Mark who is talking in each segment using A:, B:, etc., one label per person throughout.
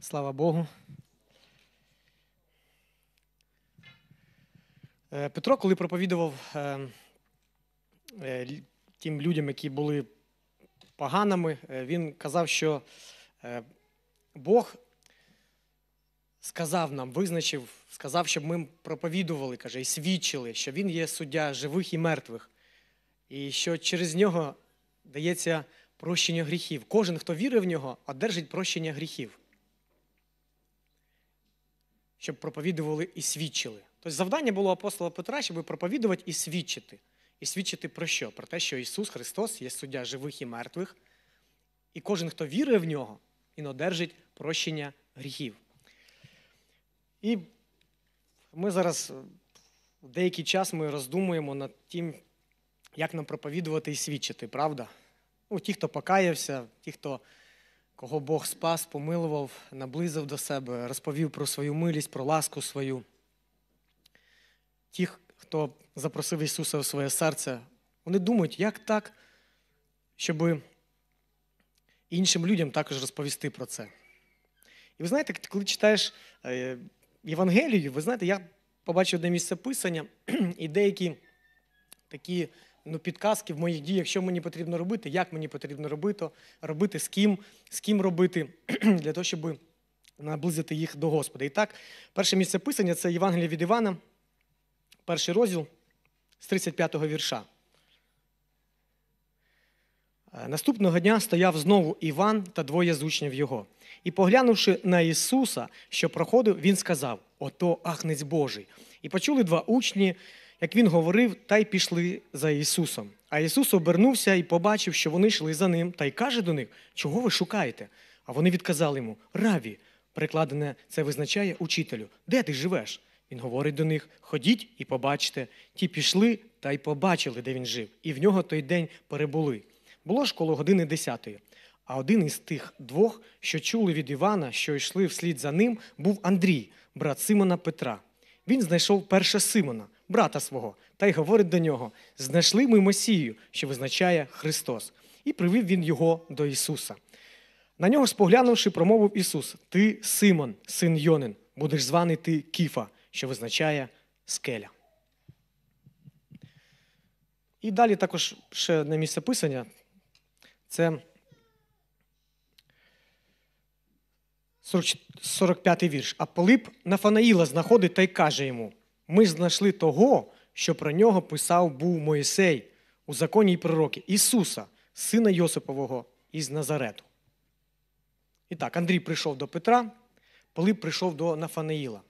A: Слава Богу. Е, Петро, коли проповідував е, е, тим людям, які були поганими, він казав, що Бог сказав нам, визначив, сказав, щоб ми проповідували, каже, і свідчили, що Він є суддя живих і мертвих, і що через нього дається прощення гріхів. Кожен, хто вірив в нього, одержить прощення гріхів щоб проповідували і свідчили. Тобто завдання було апостола Петра, щоб проповідувати і свідчити. І свідчити про що? Про те, що Ісус Христос є суддя живих і мертвих, і кожен, хто вірує в нього, він одержить прощення гріхів. І ми зараз е, деякий час ми роздумуємо над тим, як нам проповідувати і свідчити, правда? Ну, Ті, хто покаявся, ті, хто кого Бог спас, помилував, наблизив до себе, розповів про свою милість, про ласку свою. Ті, хто запросив Ісуса у своє серце, вони думають, як так, щоб іншим людям також розповісти про це. І ви знаєте, коли читаєш е, Євангелію, ви знаєте, я побачив одне місце писання, і деякі такі ну, підказки в моїх діях, що мені потрібно робити, як мені потрібно робити, робити, з ким, з ким робити, для того, щоб наблизити їх до Господа. І так, перше місце писання це Євангеліє від Івана, перший розділ з 35-го вірша. Е, Наступного дня стояв знову Іван та двоє з учнів його. І, поглянувши на Ісуса, що проходив, Він сказав: Ото Ахнець Божий. І почули два учні як він говорив, та й пішли за Ісусом. А Ісус обернувся і побачив, що вони йшли за ним, та й каже до них, чого ви шукаєте? А вони відказали йому Раві, перекладене це визначає учителю, де ти живеш? Він говорить до них: Ходіть і побачте. Ті пішли та й побачили, де він жив, і в нього той день перебули. Було ж коло години десятої. А один із тих двох, що чули від Івана, що йшли вслід за ним, був Андрій, брат Симона Петра. Він знайшов перше Симона брата свого та й говорить до нього: знайшли ми Месію, що визначає Христос, і привів він його до Ісуса. На нього споглянувши, промовив Ісус: Ти Симон, син Йонин, будеш званий ти Кіфа, що визначає скеля. І далі також ще одне місце писання. Це 45-й вірш. А Полип Нафанаїла знаходить та й каже йому: ми знайшли того, що про нього писав був Моїсей у законі і пророки Ісуса, сина Йосипового із Назарету. І так, Андрій прийшов до Петра, Пилип прийшов до Нафанаїла.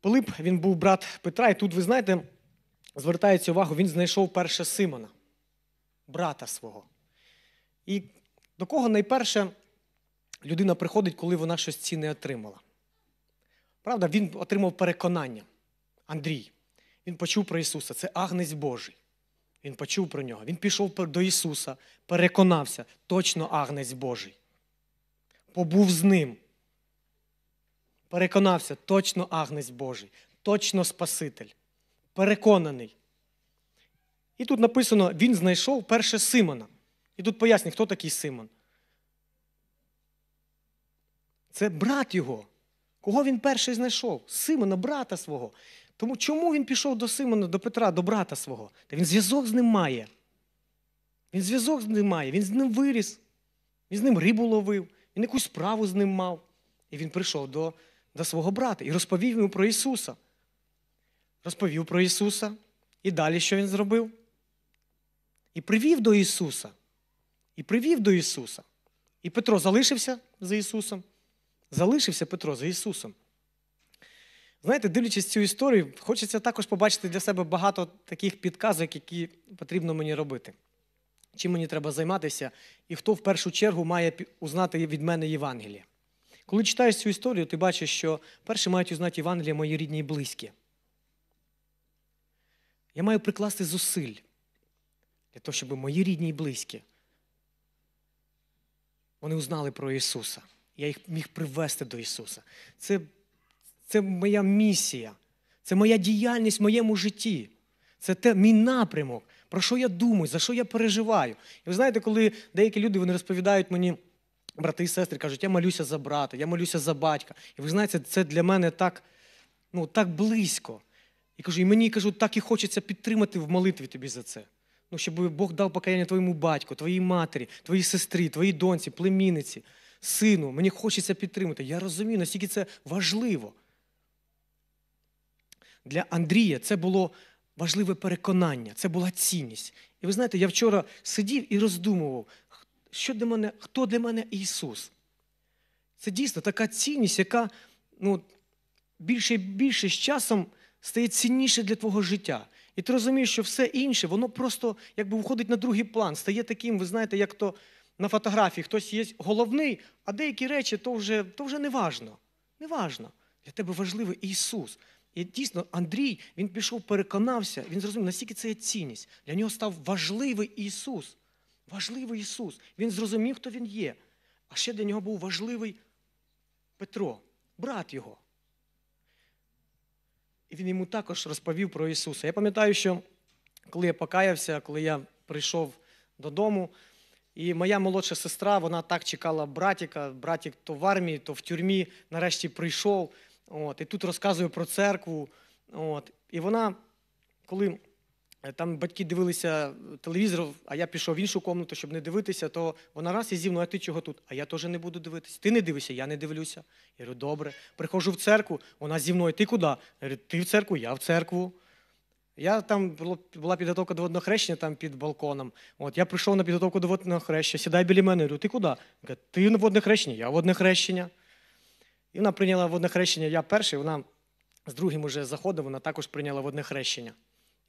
A: Пилип, він був брат Петра, і тут, ви знаєте, звертається увагу, він знайшов перше Симона, брата свого. І до кого найперше людина приходить, коли вона щось цінне отримала. Правда, він отримав переконання. Андрій. Він почув про Ісуса. Це агнець Божий. Він почув про нього. Він пішов до Ісуса, переконався, точно агнець Божий. Побув з ним. Переконався, точно агнець Божий, точно Спаситель. Переконаний. І тут написано: Він знайшов перше Симона. І тут пояснює, хто такий Симон. Це брат його. Кого він перший знайшов? Симона, брата свого. Тому чому він пішов до Симона, до Петра, до брата свого? Та він зв'язок з ним має. Він зв'язок з ним має, він з ним виріс, він з ним рибу ловив, він якусь справу з ним мав. І він прийшов до до свого брата і розповів йому про Ісуса. Розповів про Ісуса. І далі що він зробив? І привів до Ісуса. І привів до Ісуса. І Петро залишився за Ісусом залишився Петро за Ісусом. Знаєте, дивлячись цю історію, хочеться також побачити для себе багато таких підказок, які потрібно мені робити. Чим мені треба займатися, і хто в першу чергу має узнати від мене Євангеліє. Коли читаєш цю історію, ти бачиш, що перші мають узнати Євангеліє мої рідні і близькі. Я маю прикласти зусиль для того, щоб мої рідні і близькі вони узнали про Ісуса я їх міг привести до Ісуса. Це, Це моя місія, це моя діяльність в моєму житті. Це те, мій напрямок, про що я думаю, за що я переживаю. І ви знаєте, коли деякі люди вони розповідають мені, брати і сестри, кажуть, я молюся за брата, я молюся за батька. І ви знаєте, це для мене так ну, так близько. І кажу, і мені кажу, так і хочеться підтримати в молитві тобі за це. Ну, щоб Бог дав покаяння твоєму батьку, твоїй матері, твоїй сестрі, твоїй доньці, племінниці сину, мені хочеться підтримати. Я розумію, наскільки це важливо. Для Андрія це було важливе переконання, це була цінність. І ви знаєте, я вчора сидів і роздумував, що для мене, хто для мене Ісус. Це дійсно така цінність, яка ну, більше і більше з часом стає цінніше для твого життя. І ти розумієш, що все інше, воно просто якби виходить на другий план, стає таким, ви знаєте, як то на фотографії хтось є головний, а деякі речі то вже то вже не важно. Не важно. Для тебе важливий Ісус. І дійсно, Андрій він пішов, переконався, він зрозумів, наскільки це є цінність. Для нього став важливий Ісус. Важливий Ісус. Він зрозумів, хто Він є. А ще для нього був важливий Петро, брат його. І він йому також розповів про Ісуса. Я пам'ятаю, що коли я покаявся, коли я прийшов додому. І моя молодша сестра, вона так чекала братіка. Братік то в армії, то в тюрмі, нарешті прийшов. От, І тут розказує про церкву. От, І вона, коли е, там батьки дивилися телевізор, а я пішов в іншу комнату, щоб не дивитися, то вона раз і зі мною, а ти чого тут? А я теж не буду дивитися. Ти не дивишся, я не дивлюся. Я говорю, добре. Приходжу в церкву, вона зі мною, ти куди? Я говорю, ти в церкву, я в церкву. Я там була підготовка до водного хрещення там під балконом. От я прийшов на підготовку до водного хрещення, сідай біля мене. Я говорю, ти куди? каже, ти на водне хрещення, я водне хрещення. І вона прийняла водне хрещення, я перший, вона з другим уже заходом, вона також прийняла водне хрещення.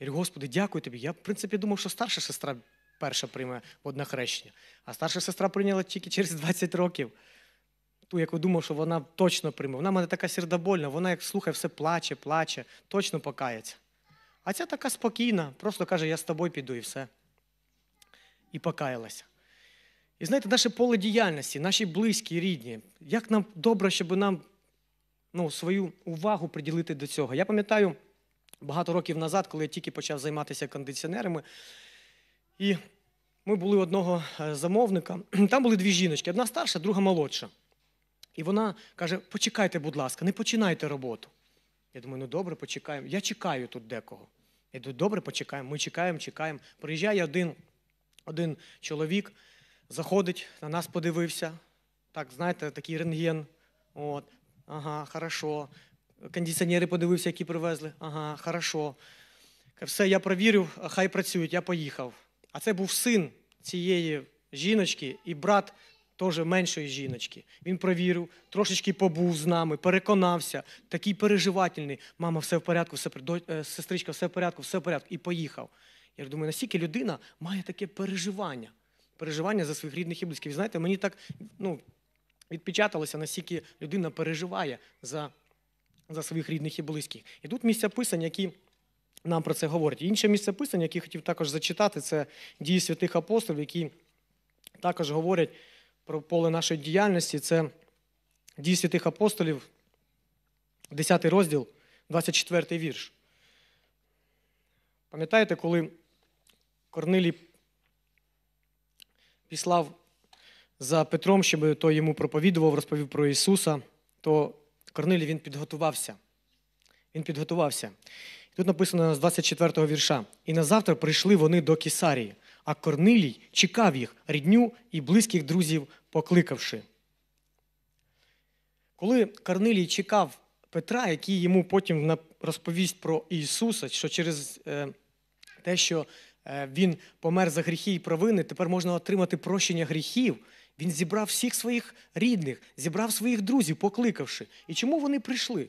A: Я говорю, Господи, дякую тобі. Я, в принципі, думав, що старша сестра перша прийме водне хрещення. А старша сестра прийняла тільки через 20 років. Ту, яку думав, що вона точно прийме. Вона в мене така сердобольна, вона, як слухає, все плаче, плаче, точно покається. А ця така спокійна, просто каже, я з тобою піду і все. І покаялася. І знаєте, наше поле діяльності, наші близькі, рідні, як нам добре, щоб нам ну, свою увагу приділити до цього. Я пам'ятаю багато років назад, коли я тільки почав займатися кондиціонерами, і ми були одного е, замовника, там були дві жіночки, одна старша, друга молодша. І вона каже: Почекайте, будь ласка, не починайте роботу. Я думаю, ну добре, почекаємо. Я чекаю тут декого. Я думаю, добре, почекаємо. Ми чекаємо, чекаємо. Приїжджає один один чоловік, заходить, на нас подивився. Так, знаєте, такий рентген. От, Ага, хорошо. Кондиціонери подивився, які привезли. Ага, хорошо. Все, я провірив, хай працюють, я поїхав. А це був син цієї жіночки і брат теж меншої жіночки. Він провірив, трошечки побув з нами, переконався, такий переживательний. Мама, все в порядку, все е, сестричка, все в порядку, все в порядку. І поїхав. Я думаю, настільки людина має таке переживання, переживання за своїх рідних і близьких. знаєте, мені так ну, відпечаталося, наскільки людина переживає за за своїх рідних і близьких. І тут місця писань, які нам про це говорять. інше місце писання, яке хотів також зачитати, це дії святих апостолів, які також говорять про поле нашої діяльності це Дій святих апостолів, 10 розділ, 24 вірш. Пам'ятаєте, коли Корнилій післав за Петром, щоб той йому проповідував, розповів про Ісуса, то Корнилій він підготувався. Він підготувався. Тут написано з 24 го вірша. І назавтра прийшли вони до Кісарії а Корнилій чекав їх, рідню і близьких друзів покликавши. Коли Корнилій чекав Петра, який йому потім розповість про Ісуса, що через е, те, що е, він помер за гріхи і провини, тепер можна отримати прощення гріхів. Він зібрав всіх своїх рідних, зібрав своїх друзів, покликавши. І чому вони прийшли?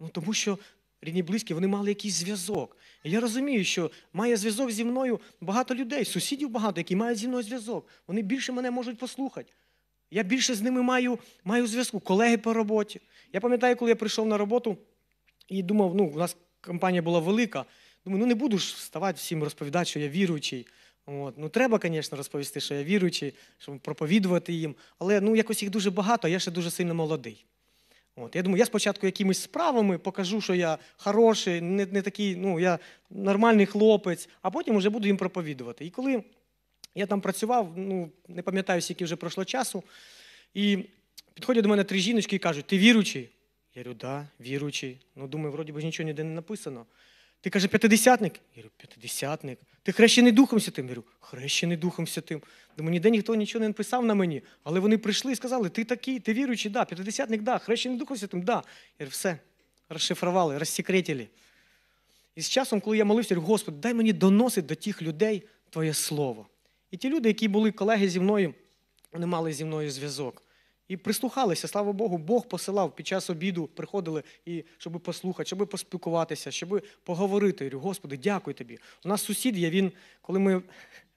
A: Ну, Тому що рідні близькі, вони мали якийсь зв'язок. І я розумію, що має зв'язок зі мною багато людей, сусідів багато, які мають зі мною зв'язок. Вони більше мене можуть послухати. Я більше з ними маю маю зв'язку, колеги по роботі. Я пам'ятаю, коли я прийшов на роботу і думав, ну, у нас компанія була велика. Думаю, ну не буду ж вставати всім розповідати, що я віруючий. От. Ну, Треба, звісно, розповісти, що я віруючий, щоб проповідувати їм. Але ну, якось їх дуже багато, а я ще дуже сильно молодий. От, Я думаю, я спочатку якимись справами покажу, що я хороший, не не такий, ну, я нормальний хлопець, а потім вже буду їм проповідувати. І коли я там працював, ну, не пам'ятаю, скільки вже пройшло часу, і підходять до мене три жіночки і кажуть, ти віруючий? Я кажу, да, віруючий. Ну, думаю, вроді б нічого ніде не написано. Ти каже, п'ятидесятник? Я говорю, п'ятидесятник. Ти хрещений Духом Святим? Я говорю, хрещений Духом Святим. Думаю, ніде ніхто нічого не написав на мені. Але вони прийшли і сказали, ти такий, ти віруючий, да, п'ятидесятник, да, хрещений Духом Святим, да. Я говорю, все, розшифрували, розсекретили. І з часом, коли я молився, я говорю, Господи, дай мені доносити до тих людей Твоє Слово. І ті люди, які були колеги зі мною, вони мали зі мною зв'язок. І прислухалися, слава Богу, Бог посилав під час обіду, приходили, і щоб послухати, щоб поспілкуватися, щоб поговорити. Я говорю, Господи, дякую тобі. У нас сусід є, він, коли ми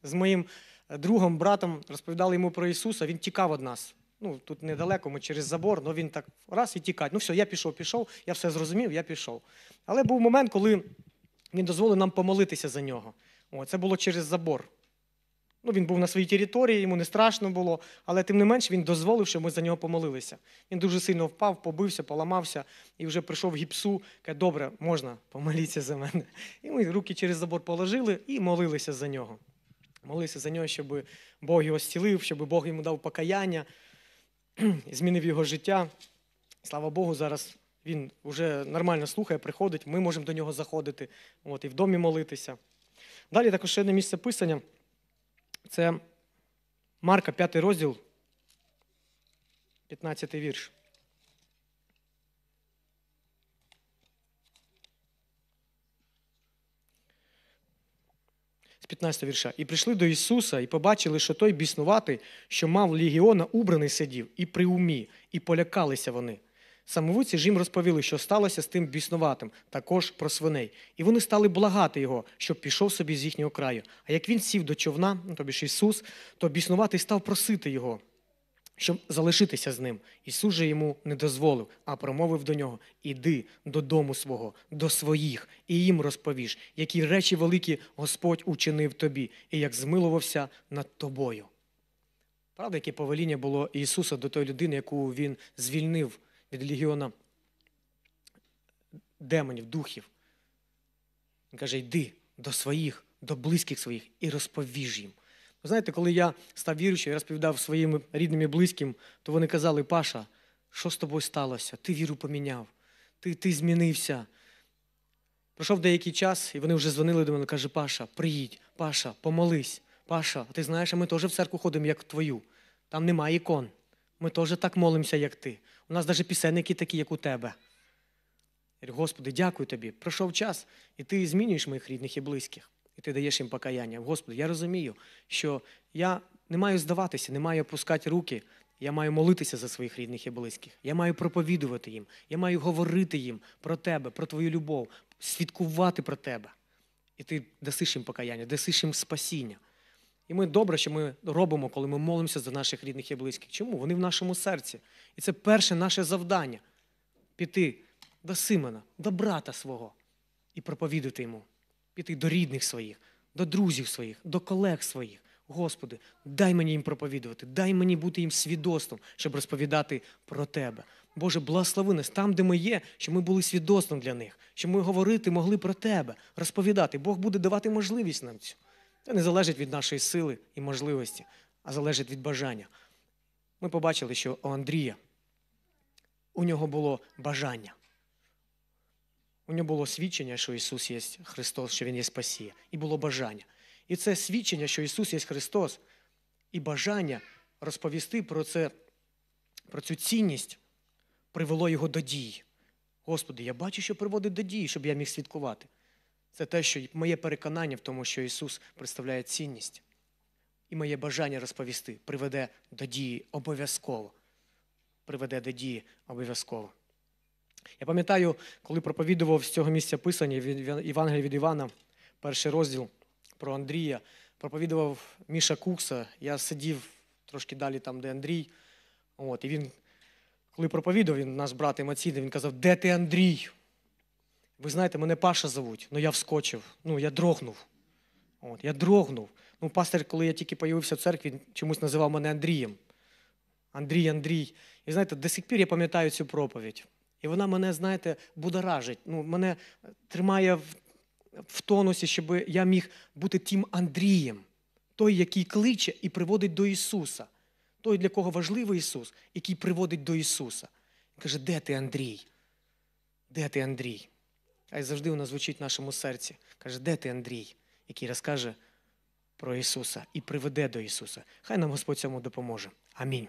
A: з моїм е, другом, братом розповідали йому про Ісуса, він тікав від нас. Ну, Тут недалеко, ми через забор, але ну, він так раз і тікає. Ну все, я пішов, пішов, я все зрозумів, я пішов. Але був момент, коли він дозволив нам помолитися за нього. О, Це було через забор. Ну, Він був на своїй території, йому не страшно було, але тим не менш він дозволив, щоб ми за нього помолилися. Він дуже сильно впав, побився, поламався і вже прийшов в гіпсу. Каже, добре, можна, помоліться за мене. І ми руки через забор положили і молилися за нього. Молилися за нього, щоб Бог його зцілив, щоб Бог йому дав покаяння, змінив його життя. Слава Богу, зараз він вже нормально слухає, приходить, ми можемо до нього заходити от, і в домі молитися. Далі також ще одне місце писання. Це Марка, 5 розділ, 15 вірш. З 15 вірша. І прийшли до Ісуса, і побачили, що той біснувати, що мав легіона, убраний сидів, і при умі, і полякалися вони. Самовиці ж їм розповіли, що сталося з тим біснуватим, також про свиней. І вони стали благати його, щоб пішов собі з їхнього краю. А як він сів до човна, ну, тобі ж Ісус, то біснуватий став просити його, щоб залишитися з ним. Ісус же йому не дозволив, а промовив до нього: Іди додому свого, до своїх, і їм розповіш, які речі великі Господь учинив тобі, і як змилувався над тобою. Правда, яке повеління було Ісуса до тої людини, яку Він звільнив від легіона демонів, духів. Він каже: йди до своїх, до близьких своїх і розповіж їм. Ви знаєте, коли я став віруючим і розповідав своїм рідним і близьким, то вони казали, Паша, що з тобою сталося? Ти віру поміняв, ти ти змінився. Пройшов деякий час, і вони вже дзвонили до мене каже, Паша, приїдь, Паша, помолись, Паша, ти знаєш, а ми теж в церкву ходимо, як твою. Там немає ікон. Ми теж так молимося, як ти. У нас навіть пісенники такі, як у тебе. Я говорю, Господи, дякую тобі. Пройшов час, і ти змінюєш моїх рідних і близьких, і ти даєш їм покаяння. Господи, я розумію, що я не маю здаватися, не маю опускати руки. Я маю молитися за своїх рідних і близьких. Я маю проповідувати їм. Я маю говорити їм про тебе, про твою любов, свідкувати про тебе. І ти дасиш їм покаяння, дасиш їм спасіння. І ми добре, що ми робимо, коли ми молимося за наших рідних і близьких. Чому? Вони в нашому серці. І це перше наше завдання піти до Симона, до брата свого і проповідати йому, піти до рідних своїх, до друзів своїх, до колег своїх. Господи, дай мені їм проповідувати, дай мені бути їм свідоцтвом, щоб розповідати про Тебе. Боже, благослови нас там, де ми є, щоб ми були свідоцтвом для них, щоб ми говорити могли про Тебе, розповідати. Бог буде давати можливість нам цю. Це не залежить від нашої сили і можливості, а залежить від бажання. Ми побачили, що у Андрія у нього було бажання. У нього було свідчення, що Ісус є Христос, що Він є Спасія, і було бажання. І це свідчення, що Ісус є Христос, і бажання розповісти про це, про цю цінність привело його до дії. Господи, я бачу, що приводить до дії, щоб я міг свідкувати. Це те, що моє переконання в тому, що Ісус представляє цінність, і моє бажання розповісти приведе до дії обов'язково. Приведе до дії обов'язково. Я пам'ятаю, коли проповідував з цього місця писання в Євангелії від Івана, перший розділ про Андрія, проповідував Міша Кукса. Я сидів трошки далі, там, де Андрій. От, І він, коли проповідував, він наш брат емоційний, він казав, де ти Андрій? Ви знаєте, мене Паша зовуть, але ну, я вскочив. Ну, я дрогнув. От, Я дрогнув. Ну, пастор, коли я тільки появився в церкві, він чомусь називав мене Андрієм. Андрій, Андрій. І знаєте, до сих пір я пам'ятаю цю проповідь. І вона мене, знаєте, будоражить. Ну, Мене тримає в, в тонусі, щоб я міг бути тим Андрієм, той, який кличе і приводить до Ісуса. Той, для кого важливий Ісус, який приводить до Ісуса. Він каже, де ти Андрій? Де ти Андрій? а й завжди вона звучить в нашому серці. Каже, де ти Андрій, який розкаже про Ісуса і приведе до Ісуса. Хай нам Господь цьому допоможе. Амінь.